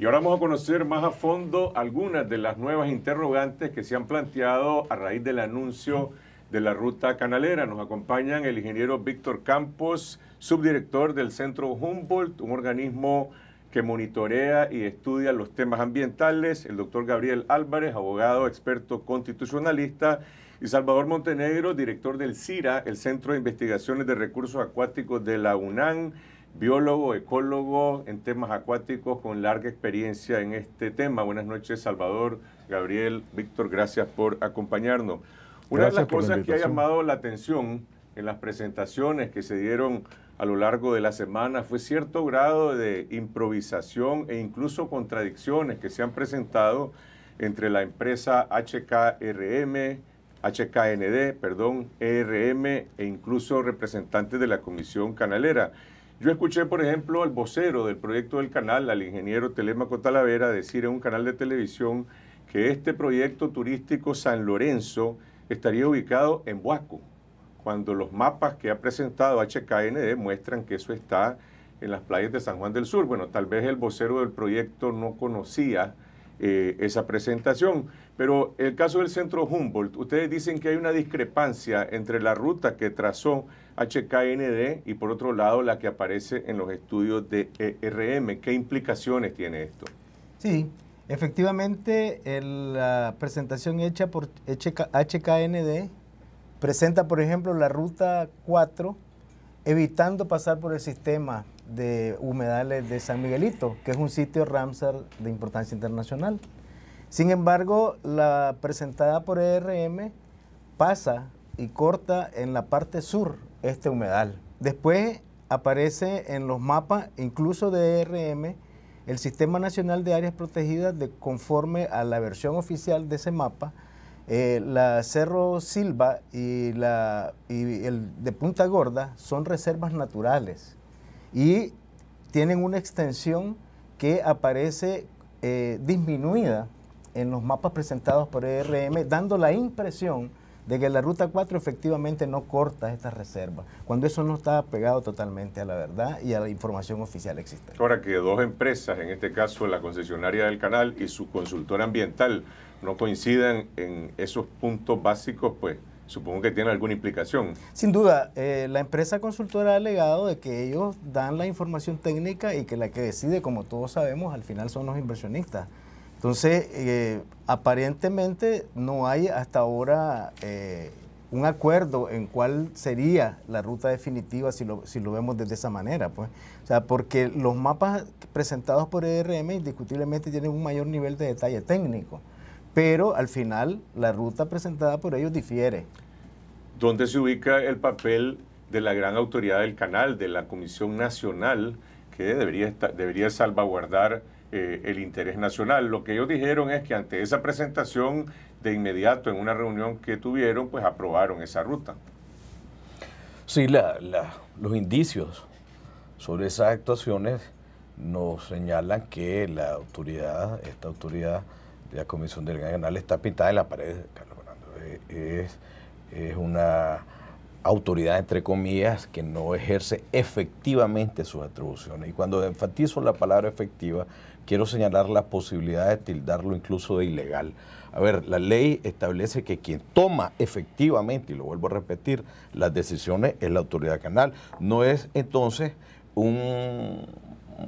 Y ahora vamos a conocer más a fondo algunas de las nuevas interrogantes que se han planteado a raíz del anuncio de la ruta canalera. Nos acompañan el ingeniero Víctor Campos, subdirector del Centro Humboldt, un organismo que monitorea y estudia los temas ambientales, el doctor Gabriel Álvarez, abogado, experto constitucionalista, y Salvador Montenegro, director del CIRA, el Centro de Investigaciones de Recursos Acuáticos de la UNAM biólogo, ecólogo en temas acuáticos con larga experiencia en este tema. Buenas noches, Salvador, Gabriel, Víctor, gracias por acompañarnos. Una de las cosas que ha llamado la atención en las presentaciones que se dieron a lo largo de la semana fue cierto grado de improvisación e incluso contradicciones que se han presentado entre la empresa HKRM, HKND, perdón, ERM e incluso representantes de la Comisión Canalera. Yo escuché, por ejemplo, al vocero del proyecto del canal, al ingeniero Telemaco Talavera, decir en un canal de televisión que este proyecto turístico San Lorenzo estaría ubicado en Huaco, cuando los mapas que ha presentado HKND muestran que eso está en las playas de San Juan del Sur. Bueno, tal vez el vocero del proyecto no conocía eh, esa presentación. Pero el caso del centro Humboldt, ustedes dicen que hay una discrepancia entre la ruta que trazó HKND y por otro lado la que aparece en los estudios de ERM. ¿Qué implicaciones tiene esto? Sí, efectivamente la presentación hecha por HKND presenta, por ejemplo, la ruta 4 evitando pasar por el sistema de humedales de San Miguelito, que es un sitio Ramsar de importancia internacional. Sin embargo, la presentada por ERM pasa y corta en la parte sur este humedal. Después aparece en los mapas, incluso de ERM, el Sistema Nacional de Áreas Protegidas, de, conforme a la versión oficial de ese mapa, eh, la Cerro Silva y, la, y el de Punta Gorda son reservas naturales y tienen una extensión que aparece eh, disminuida en los mapas presentados por ERM, dando la impresión de que la Ruta 4 efectivamente no corta estas reservas, cuando eso no está pegado totalmente a la verdad y a la información oficial existente. Ahora que dos empresas, en este caso la concesionaria del canal y su consultora ambiental, no coincidan en esos puntos básicos, pues supongo que tiene alguna implicación. Sin duda, eh, la empresa consultora ha alegado de que ellos dan la información técnica y que la que decide, como todos sabemos, al final son los inversionistas. Entonces, eh, aparentemente no hay hasta ahora eh, un acuerdo en cuál sería la ruta definitiva si lo, si lo vemos desde esa manera. Pues. O sea, porque los mapas presentados por ERM indiscutiblemente tienen un mayor nivel de detalle técnico pero al final la ruta presentada por ellos difiere. ¿Dónde se ubica el papel de la gran autoridad del canal, de la Comisión Nacional, que debería, debería salvaguardar eh, el interés nacional? Lo que ellos dijeron es que ante esa presentación, de inmediato en una reunión que tuvieron, pues aprobaron esa ruta. Sí, los indicios sobre esas actuaciones nos señalan que la autoridad, esta autoridad, la Comisión del Canal está pintada en la pared, Carlos Fernando. Eh, es, una autoridad, entre comillas, que no ejerce efectivamente sus atribuciones. Y cuando enfatizo la palabra efectiva, quiero señalar la posibilidad de tildarlo incluso de ilegal. A ver, la ley establece que quien toma efectivamente, y lo vuelvo a repetir, las decisiones es la autoridad canal. No es entonces un,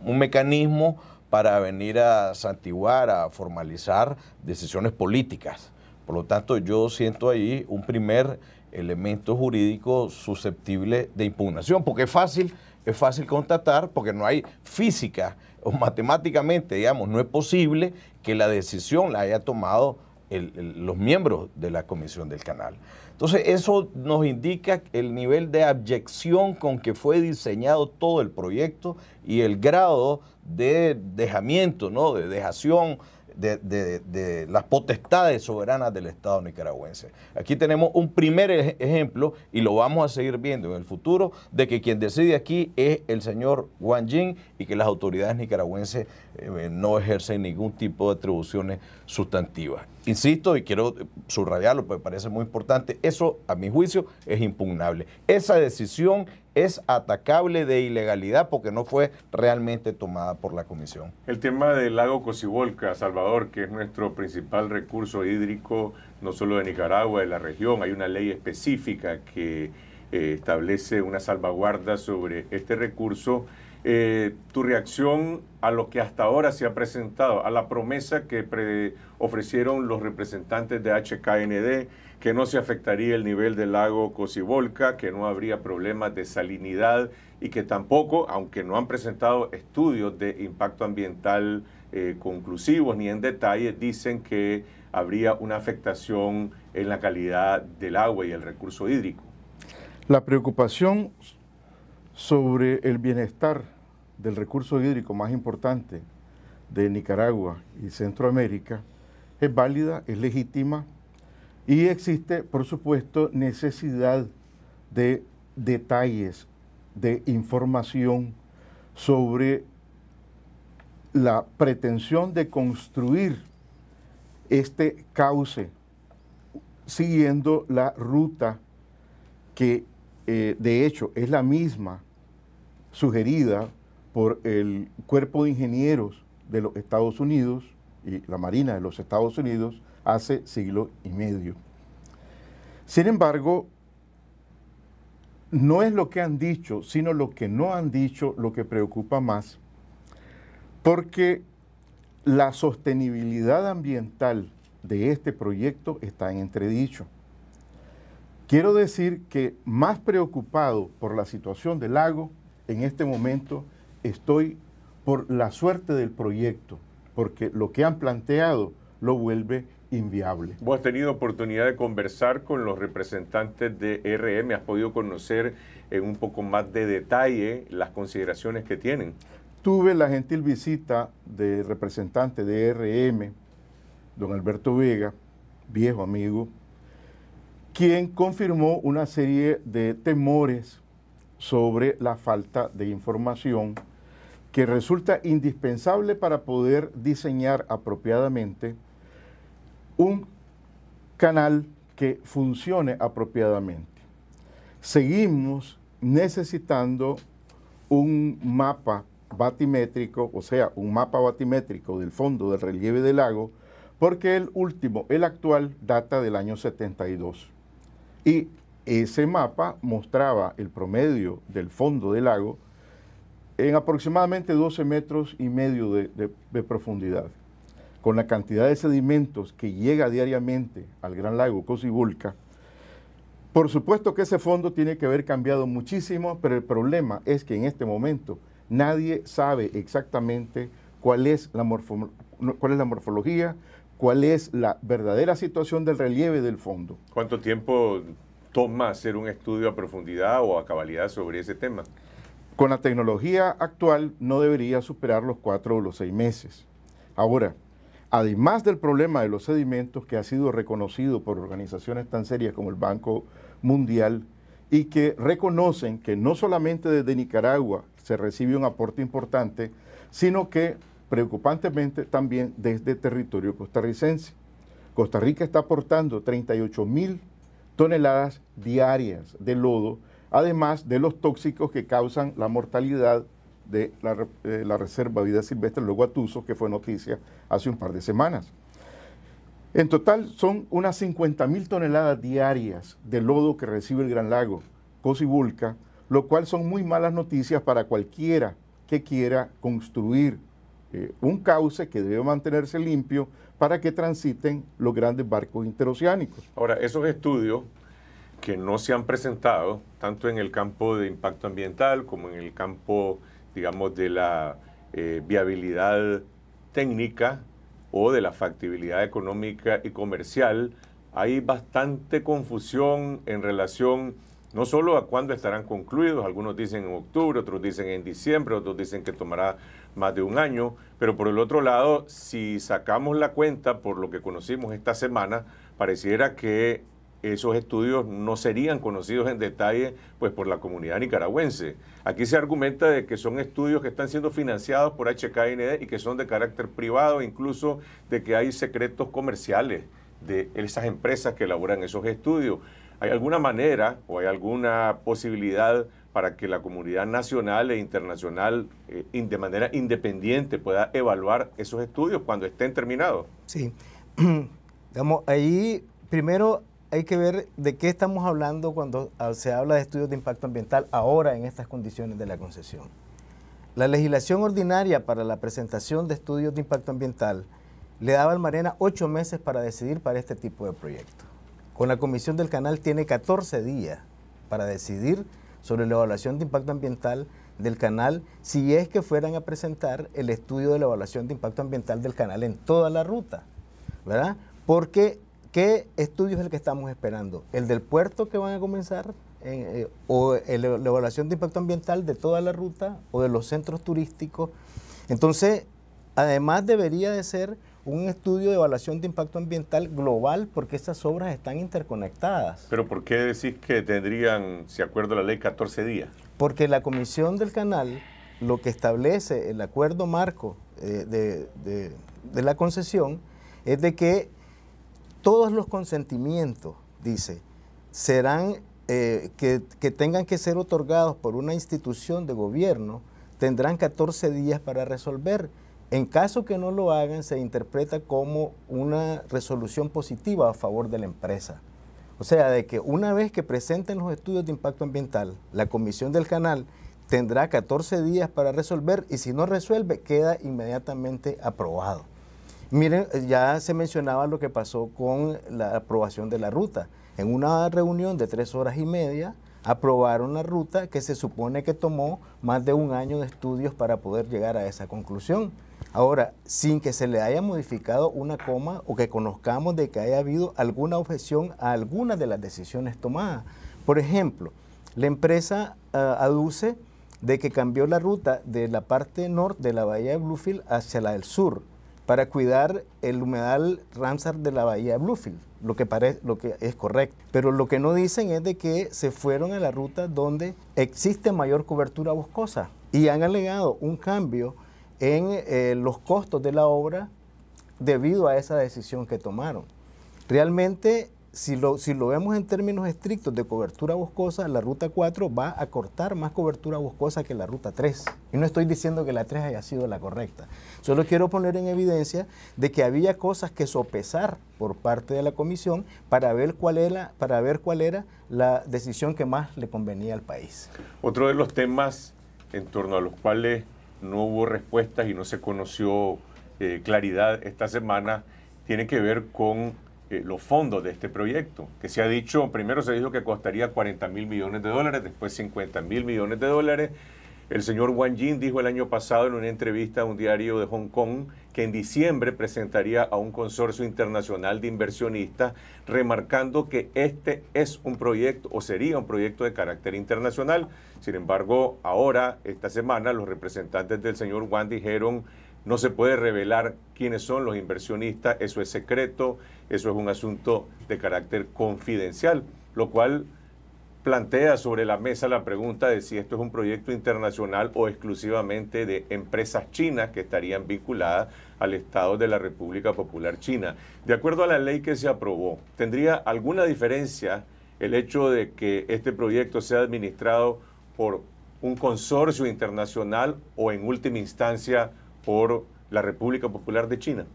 un mecanismo para venir a santiguar, a formalizar decisiones políticas. Por lo tanto, yo siento ahí un primer elemento jurídico susceptible de impugnación, porque es fácil, es fácil constatar, porque no hay física o matemáticamente, digamos, no es posible que la decisión la haya tomado los miembros de la Comisión del Canal. Entonces eso nos indica el nivel de abyección con que fue diseñado todo el proyecto y el grado de dejamiento, ¿no? de dejación de, las potestades soberanas del Estado nicaragüense. Aquí tenemos un primer ejemplo y lo vamos a seguir viendo en el futuro de que quien decide aquí es el señor Wang Jing y que las autoridades nicaragüenses eh, no ejercen ningún tipo de atribuciones sustantivas. Insisto y quiero subrayarlo porque parece muy importante, eso a mi juicio es impugnable. Esa decisión es atacable de ilegalidad porque no fue realmente tomada por la Comisión. El tema del lago Cocibolca, Salvador, que es nuestro principal recurso hídrico, no solo de Nicaragua, de la región, hay una ley específica que eh, establece una salvaguarda sobre este recurso. Eh, tu reacción a lo que hasta ahora se ha presentado, a la promesa que ofrecieron los representantes de HKND, que no se afectaría el nivel del lago Cocibolca, que no habría problemas de salinidad y que tampoco, aunque no han presentado estudios de impacto ambiental eh, conclusivos ni en detalle, dicen que habría una afectación en la calidad del agua y el recurso hídrico. La preocupación sobre el bienestar del recurso hídrico más importante de Nicaragua y Centroamérica es válida, es legítima, y existe, por supuesto, necesidad de detalles, de información sobre la pretensión de construir este cauce siguiendo la ruta que eh, de hecho es la misma sugerida por el cuerpo de ingenieros de los Estados Unidos y la Marina de los Estados Unidos hace siglo y medio. Sin embargo, no es lo que han dicho, sino lo que no han dicho lo que preocupa más, porque la sostenibilidad ambiental de este proyecto está en entredicho. Quiero decir que más preocupado por la situación del lago, en este momento estoy por la suerte del proyecto, porque lo que han planteado lo vuelve inviable. Vos has tenido oportunidad de conversar con los representantes de RM, has podido conocer en un poco más de detalle las consideraciones que tienen. Tuve la gentil visita del representante de RM, don Alberto Vega, viejo amigo, quien confirmó una serie de temores sobre la falta de información que resulta indispensable para poder diseñar apropiadamente un canal que funcione apropiadamente. Seguimos necesitando un mapa batimétrico, o sea, un mapa batimétrico del fondo del relieve del lago, porque el último, el actual, data del año 72. Y ese mapa mostraba el promedio del fondo del lago en aproximadamente 12 metros y medio de, de profundidad con la cantidad de sedimentos que llega diariamente al Gran Lago Cosibulca, por supuesto que ese fondo tiene que haber cambiado muchísimo, pero el problema es que en este momento nadie sabe exactamente cuál es la, cuál es la morfología, cuál es la verdadera situación del relieve del fondo. ¿Cuánto tiempo toma hacer un estudio a profundidad o a cabalidad sobre ese tema? Con la tecnología actual no debería superar los cuatro o los seis meses. Ahora, además del problema de los sedimentos que ha sido reconocido por organizaciones tan serias como el Banco Mundial y que reconocen que no solamente desde Nicaragua se recibe un aporte importante, sino que preocupantemente también desde territorio costarricense. Costa Rica está aportando 38 mil toneladas diarias de lodo, además de los tóxicos que causan la mortalidad de eh, la, Reserva Vida Silvestre, luego Atuso, que fue noticia hace un par de semanas. En total son unas 50 mil toneladas diarias de lodo que recibe el Gran Lago, Cosibulca, lo cual son muy malas noticias para cualquiera que quiera construir eh, un cauce que debe mantenerse limpio para que transiten los grandes barcos interoceánicos. Ahora, esos estudios que no se han presentado, tanto en el campo de impacto ambiental como en el campo digamos, de la eh, viabilidad técnica o de la factibilidad económica y comercial, hay bastante confusión en relación no solo a cuándo estarán concluidos, algunos dicen en octubre, otros dicen en diciembre, otros dicen que tomará más de un año, pero por el otro lado, si sacamos la cuenta por lo que conocimos esta semana, pareciera que esos estudios no serían conocidos en detalle pues, por la comunidad nicaragüense. Aquí se argumenta de que son estudios que están siendo financiados por HKND y que son de carácter privado, incluso de que hay secretos comerciales de esas empresas que elaboran esos estudios. ¿Hay alguna manera o hay alguna posibilidad para que la comunidad nacional e internacional eh, de manera independiente pueda evaluar esos estudios cuando estén terminados? Sí. Digamos, ahí primero hay que ver de qué estamos hablando cuando ah, se habla de estudios de impacto ambiental ahora en estas condiciones de la concesión. La legislación ordinaria para la presentación de estudios de impacto ambiental le daba al Marena ocho meses para decidir para este tipo de proyecto. Con la comisión del canal tiene 14 días para decidir sobre la evaluación de impacto ambiental del canal si es que fueran a presentar el estudio de la evaluación de impacto ambiental del canal en toda la ruta, ¿verdad? Porque ¿Qué estudio es el que estamos esperando? ¿El del puerto que van a comenzar? Eh, ¿O la evaluación de impacto ambiental de toda la ruta? ¿O de los centros turísticos? Entonces, además debería de ser un estudio de evaluación de impacto ambiental global porque estas obras están interconectadas. Pero ¿por qué decís que tendrían, si acuerdo la ley, 14 días? Porque la comisión del canal lo que establece el acuerdo marco eh, de la concesión es de que todos los consentimientos, dice, serán eh, que, tengan que ser otorgados por una institución de gobierno, tendrán 14 días para resolver. En caso que no lo hagan, se interpreta como una resolución positiva a favor de la empresa. O sea, de que una vez que presenten los estudios de impacto ambiental, la comisión del canal tendrá 14 días para resolver y si no resuelve, queda inmediatamente aprobado. Miren, eh, ya se mencionaba lo que pasó con la aprobación de la ruta. En una reunión de tres horas y media aprobaron la ruta que se supone que tomó más de un año de estudios para poder llegar a esa conclusión. Ahora, sin que se le haya modificado una coma o que conozcamos de que haya habido alguna objeción a alguna de las decisiones tomadas. Por ejemplo, la empresa eh, aduce de que cambió la ruta de la parte norte de la bahía de Bluefield hacia la del sur para cuidar el humedal Ramsar de la bahía Bluefield, lo que, parece, lo que es correcto. Pero lo que no dicen es de que se fueron a la ruta donde existe mayor cobertura boscosa y han alegado un cambio en eh, los costos de la obra debido a esa decisión que tomaron. Realmente si lo, si vemos en términos estrictos de cobertura boscosa, la ruta 4 va a cortar más cobertura boscosa que la ruta 3. Y no estoy diciendo que la 3 haya sido la correcta. Solo quiero poner en evidencia de que había cosas que sopesar por parte de la comisión para ver cuál era, para ver cuál era la decisión que más le convenía al país. Otro de los temas en torno a los cuales no hubo respuestas y no se conoció eh, claridad esta semana tiene que ver con eh, los fondos de este proyecto, que se ha dicho, primero se dijo que costaría 40 mil millones de dólares, después 50 mil millones de dólares. El señor Wang Jin dijo el año pasado en una entrevista a un diario de Hong Kong que en diciembre presentaría a un consorcio internacional de inversionistas, remarcando que este es un proyecto o sería un proyecto de carácter internacional. Sin embargo, ahora, esta semana, los representantes del señor Wang dijeron no se puede revelar quiénes son los inversionistas, eso es secreto, eso es un asunto de carácter confidencial, lo cual plantea sobre la mesa la pregunta de si esto es un proyecto internacional o exclusivamente de empresas chinas que estarían vinculadas al Estado de la República Popular China. De acuerdo a la ley que se aprobó, ¿tendría alguna diferencia el hecho de que este proyecto sea administrado por un consorcio internacional o en última instancia por la República Popular de China?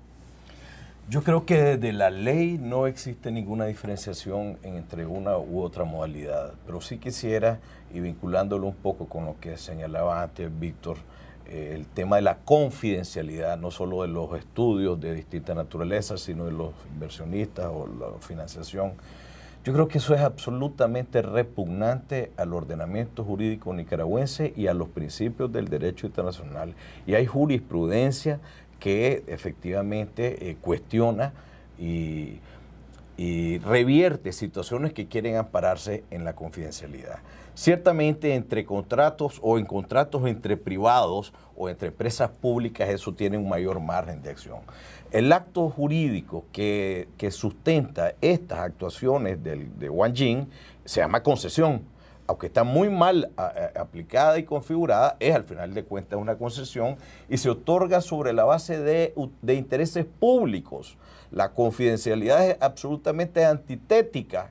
Yo creo que desde la ley no existe ninguna diferenciación entre una u otra modalidad, pero sí quisiera, y vinculándolo un poco con lo que señalaba antes Víctor, eh, el tema de la confidencialidad, no solo de los estudios de distinta naturaleza, sino de los inversionistas o la financiación yo creo que eso es absolutamente repugnante al ordenamiento jurídico nicaragüense y a los principios del derecho internacional. Y hay jurisprudencia que efectivamente eh, cuestiona y revierte situaciones que quieren ampararse en la confidencialidad. Ciertamente entre contratos o en contratos entre privados o entre empresas públicas eso tiene un mayor margen de acción. El acto jurídico que, sustenta estas actuaciones de Wang Jing se llama concesión. Aunque está muy mal aplicada y configurada, es al final de cuentas una concesión y se otorga sobre la base de intereses públicos. La confidencialidad es absolutamente antitética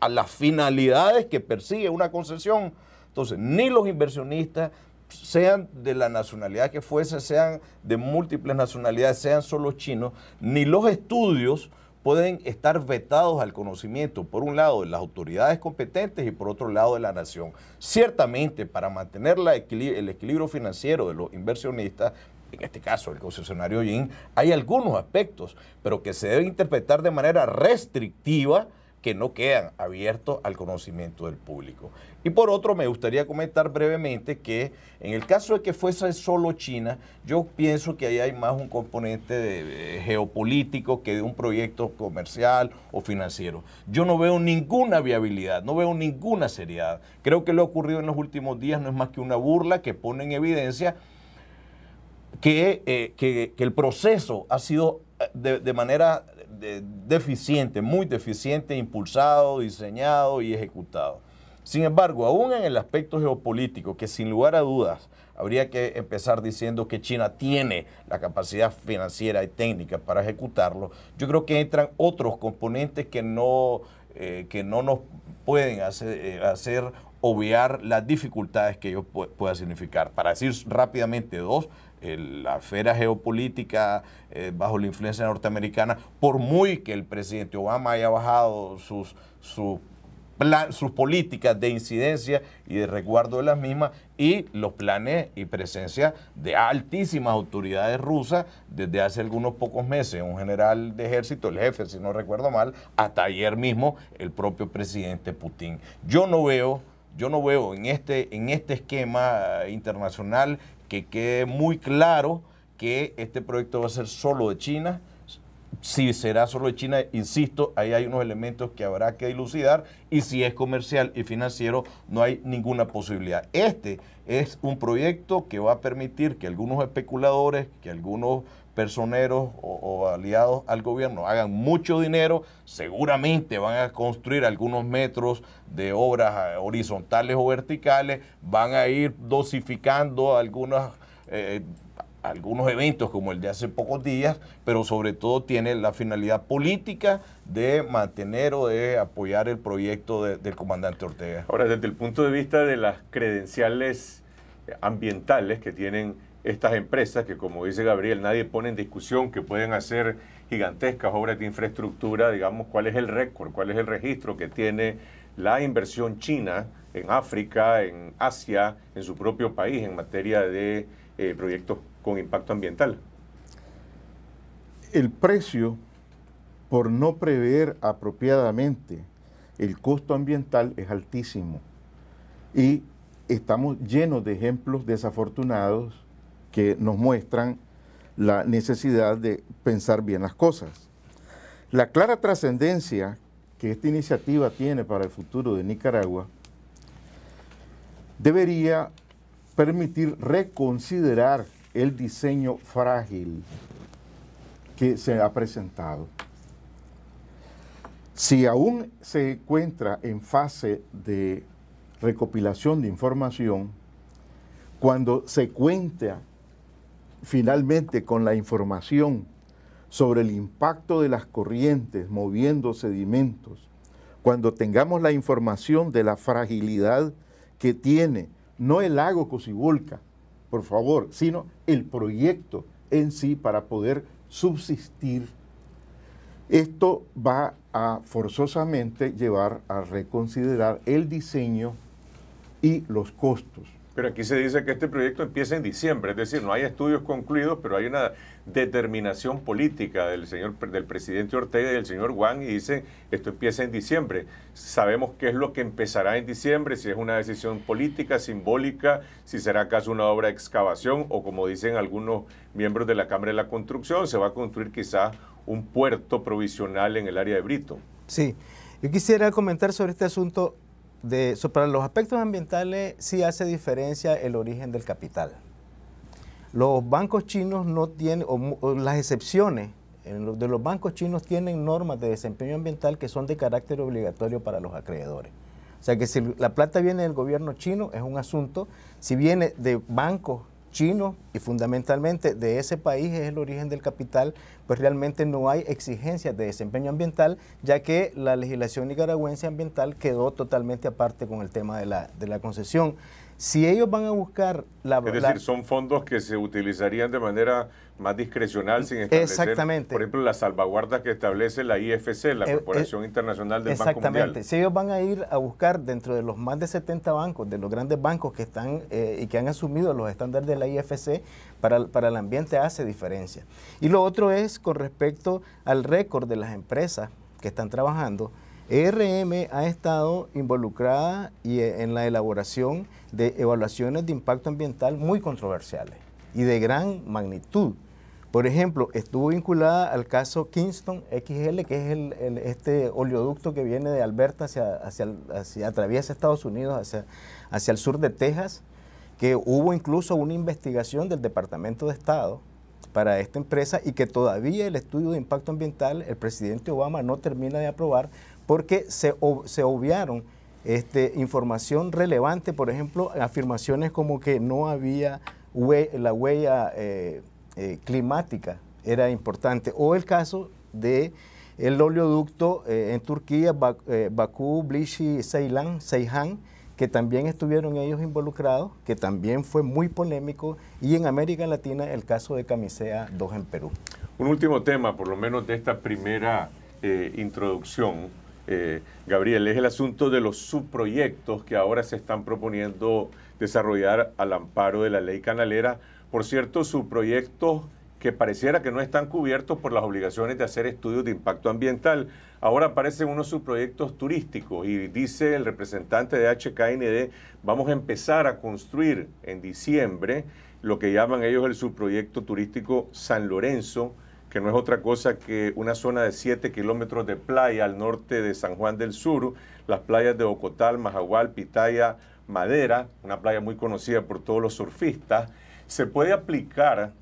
a, las finalidades que persigue una concesión. Entonces, ni los inversionistas, sean de la nacionalidad que fuese, sean de múltiples nacionalidades, sean solo chinos, ni los estudios pueden estar vetados al conocimiento, por un lado, de las autoridades competentes y por otro lado, de la nación. Ciertamente, para mantener el equilibrio financiero de los inversionistas, en este caso el concesionario Yin, hay algunos aspectos, pero que se deben interpretar de manera restrictiva que no quedan abiertos al conocimiento del público. Y por otro, me gustaría comentar brevemente que en el caso de que fuese solo China, yo pienso que ahí hay más un componente geopolítico que de un proyecto comercial o financiero. Yo no veo ninguna viabilidad, no veo ninguna seriedad. Creo que lo ocurrido en los últimos días no es más que una burla que pone en evidencia que, eh, el proceso ha sido eh, de, de manera deficiente, muy deficiente, impulsado, diseñado y ejecutado. Sin embargo, aún en el aspecto geopolítico, que sin lugar a dudas habría que empezar diciendo que China tiene la capacidad financiera y técnica para ejecutarlo, yo creo que entran otros componentes que no, eh, que no nos pueden eh, hacer, hacer obviar las dificultades que ello pueda significar. Para decir rápidamente dos, la esfera geopolítica eh, bajo la influencia norteamericana, por muy que el presidente Obama haya bajado sus, sus políticas de incidencia y de resguardo de las mismas, y los planes y presencia de altísimas autoridades rusas desde hace algunos pocos meses. Un general de ejército, el jefe, si no recuerdo mal, hasta ayer mismo el propio presidente Putin. Yo no veo yo no veo en este, en este esquema internacional que quede muy claro que este proyecto va a ser solo de China. Si será solo de China, insisto, ahí hay unos elementos que habrá que dilucidar y si es comercial y financiero, no hay ninguna posibilidad. Este es un proyecto que va a permitir que algunos especuladores, que algunos personeros o, aliados al gobierno hagan mucho dinero, seguramente van a construir algunos metros de obras eh, horizontales o verticales, van a ir dosificando eh, algunos eventos como el de hace pocos días, pero sobre todo tiene la finalidad política de mantener o de apoyar el proyecto del comandante Ortega. Ahora, desde el punto de vista de las credenciales ambientales que tienen estas empresas que, como dice Gabriel, nadie pone en discusión que pueden hacer gigantescas obras de infraestructura, digamos, cuál es el récord, cuál es el registro que tiene la inversión china en África, en Asia, en su propio país en materia de eh, proyectos con impacto ambiental. El precio por no prever apropiadamente el costo ambiental es altísimo y estamos llenos de ejemplos desafortunados que nos muestran la necesidad de pensar bien las cosas. La clara trascendencia que esta iniciativa tiene para el futuro de Nicaragua debería permitir reconsiderar el diseño frágil que se ha presentado. Si aún se encuentra en fase de recopilación de información, cuando se cuenta Finalmente, con la información sobre el impacto de las corrientes moviendo sedimentos, cuando tengamos la información de la fragilidad que tiene, no el lago volca, por favor, sino el proyecto en sí para poder subsistir, esto va a forzosamente llevar a reconsiderar el diseño y los costos. Pero aquí se dice que este proyecto empieza en diciembre, es decir, no hay estudios concluidos, pero hay una determinación política del señor del presidente Ortega y del señor Juan y dice esto empieza en diciembre. Sabemos qué es lo que empezará en diciembre, si es una decisión política, simbólica, si será acaso una obra de excavación o como dicen algunos miembros de la Cámara de la Construcción, se va a construir quizás un puerto provisional en el área de Brito. Sí, yo quisiera comentar sobre este asunto para los aspectos ambientales sí hace diferencia el origen del capital. Los bancos chinos no tienen, o, las excepciones de los bancos chinos tienen normas de desempeño ambiental que son de carácter obligatorio para los acreedores. O sea que si la plata viene del gobierno chino es un asunto, si viene de bancos chino y fundamentalmente de ese país es el origen del capital, pues realmente no hay exigencias de desempeño ambiental, ya que la legislación nicaragüense ambiental quedó totalmente aparte con el tema de la, de la concesión. Si ellos van a buscar la... Es decir, son fondos que se utilizarían de manera más discrecional sin establecer, Exactamente. por ejemplo, las salvaguardas que establece la IFC, la eh, eh, Corporación Internacional del Banco Mundial. Exactamente. Si ellos van a ir a buscar dentro de los más de 70 bancos, de los grandes bancos que están eh, y que han asumido los estándares de la IFC, para, para el ambiente hace diferencia. Y lo otro es con respecto al récord de las empresas que están trabajando. ERM ha estado involucrada y, eh, en la elaboración de evaluaciones de impacto ambiental muy controversiales y de gran magnitud por ejemplo, estuvo vinculada al caso Kingston XL, que es el, este oleoducto que viene de Alberta hacia, hacia, hacia atraviesa Estados Unidos, hacia, hacia el sur de Texas, que hubo incluso una investigación del Departamento de Estado para esta empresa y que todavía el estudio de impacto ambiental el presidente Obama no termina de aprobar porque se, se obviaron este, información relevante, por ejemplo, afirmaciones como que no había la huella eh, eh, climática era importante. O el caso de el oleoducto eh, en Turquía, Bakú, eh, Blishi, Ceylan, que también estuvieron ellos involucrados, que también fue muy polémico, y en América Latina el caso de Camisea 2 en Perú. Un último tema, por lo menos de esta primera introducción, Gabriel, es el asunto de los subproyectos que ahora se están proponiendo desarrollar al amparo de la ley canalera por cierto, su proyecto que pareciera que no están cubiertos por las obligaciones de hacer estudios de impacto ambiental. Ahora aparecen unos subproyectos turísticos y dice el representante de HKND, vamos a empezar a construir en diciembre lo que llaman ellos el subproyecto turístico San Lorenzo, que no es otra cosa que una zona de 7 kilómetros de playa al norte de San Juan del Sur, las playas de Ocotal, Majagual, Pitaya, Madera, una playa muy conocida por todos los surfistas ¿Se puede aplicar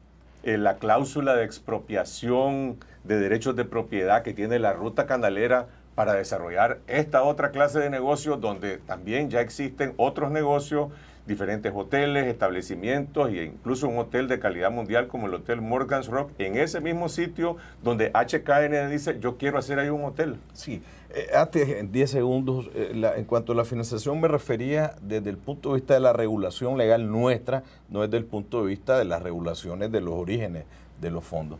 eh, la cláusula de expropiación de derechos de propiedad que tiene la ruta canalera para desarrollar esta otra clase de negocio donde también ya existen otros negocios diferentes hoteles, establecimientos e incluso un hotel de calidad mundial como el Hotel Morgan's Rock, en ese mismo sitio donde HKN dice, yo quiero hacer ahí un hotel. Sí, eh, en 10 segundos, eh, en cuanto a la financiación me refería desde el punto de vista de la regulación legal nuestra, no desde el punto de vista de las regulaciones de los orígenes de los fondos.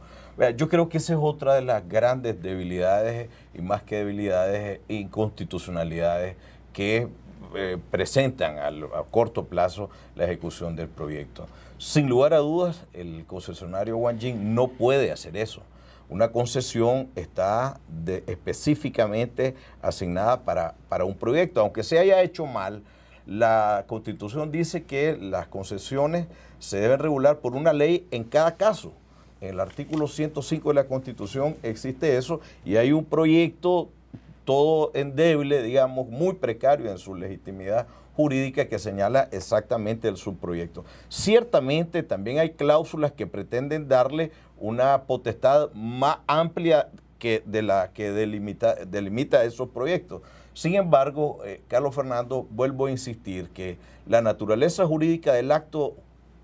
yo creo que esa es otra de las grandes debilidades, y más que debilidades, eh, inconstitucionalidades que eh, presentan a corto plazo la ejecución del proyecto. Sin lugar a dudas, el concesionario Wang Jing no puede hacer eso. Una concesión está específicamente asignada para, para un proyecto, aunque se haya hecho mal, la Constitución dice que las concesiones se deben regular por una ley en cada caso. En el artículo 105 de la Constitución existe eso y hay un proyecto todo endeble, digamos, muy precario en su legitimidad jurídica que señala exactamente el subproyecto. Ciertamente también hay cláusulas que pretenden darle una potestad más amplia que de la que delimita, esos proyectos. Sin embargo, eh, Carlos Fernando, vuelvo a insistir que la naturaleza jurídica del acto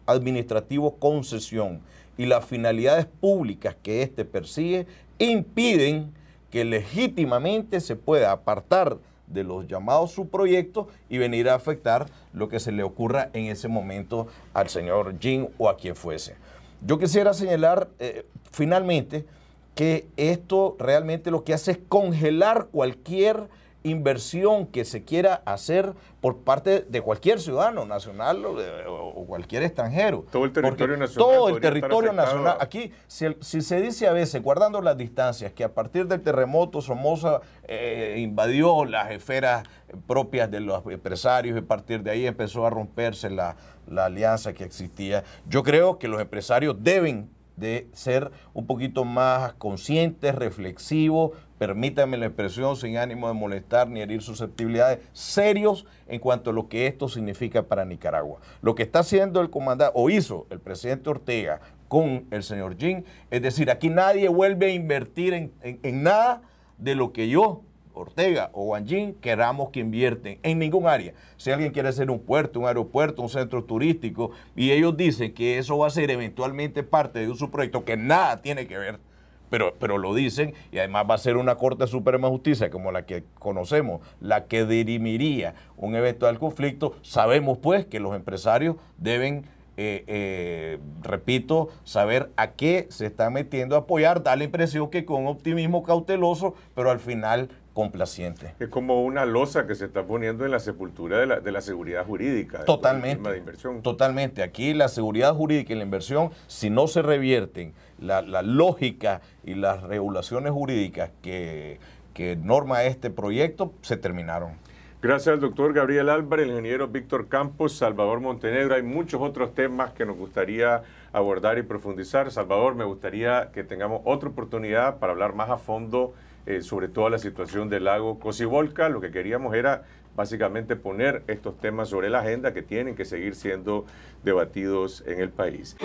administrativo concesión y las finalidades públicas que éste persigue impiden que legítimamente se pueda apartar de los llamados subproyectos y venir a afectar lo que se le ocurra en ese momento al señor Jin o a quien fuese. Yo quisiera señalar eh, finalmente que esto realmente lo que hace es congelar cualquier inversión que se quiera hacer por parte de cualquier ciudadano nacional o, cualquier extranjero. Todo el territorio nacional. Todo el territorio nacional. Aquí, si, se dice a veces, guardando las distancias, que a partir del terremoto Somoza eh, invadió las esferas propias de los empresarios y a partir de ahí empezó a romperse la, la alianza que existía, yo creo que los empresarios deben de ser un poquito más conscientes, reflexivos, permítanme la expresión, sin ánimo de molestar ni herir susceptibilidades, serios en cuanto a lo que esto significa para Nicaragua. Lo que está haciendo el comandante, o hizo el presidente Ortega con el señor Jin, es decir, aquí nadie vuelve a invertir en nada de lo que yo Ortega o Guanjín, queramos que invierten en ningún área. Si alguien quiere hacer un puerto, un aeropuerto, un centro turístico, y ellos dicen que eso va a ser eventualmente parte de su proyecto que nada tiene que ver pero, pero, lo dicen y además va a ser una Corte Suprema de Justicia como la que conocemos, la que dirimiría un eventual conflicto. Sabemos pues que los empresarios deben, eh, eh, repito, saber a qué se está metiendo, a apoyar, da la impresión que con optimismo cauteloso, pero al final complaciente. Es como una losa que se está poniendo en la sepultura de la, seguridad jurídica. Totalmente. De inversión. Totalmente. Aquí la seguridad jurídica y la inversión, si no se revierten la, lógica y las regulaciones jurídicas que, que norma este proyecto, se terminaron. Gracias al doctor Gabriel Álvarez, el ingeniero Víctor Campos, Salvador Montenegro. Hay muchos otros temas que nos gustaría abordar y profundizar. Salvador, me gustaría que tengamos otra oportunidad para hablar más a fondo eh, sobre toda la situación del lago Cosivolca, Lo que queríamos era básicamente poner estos temas sobre la agenda que tienen que seguir siendo debatidos en el país.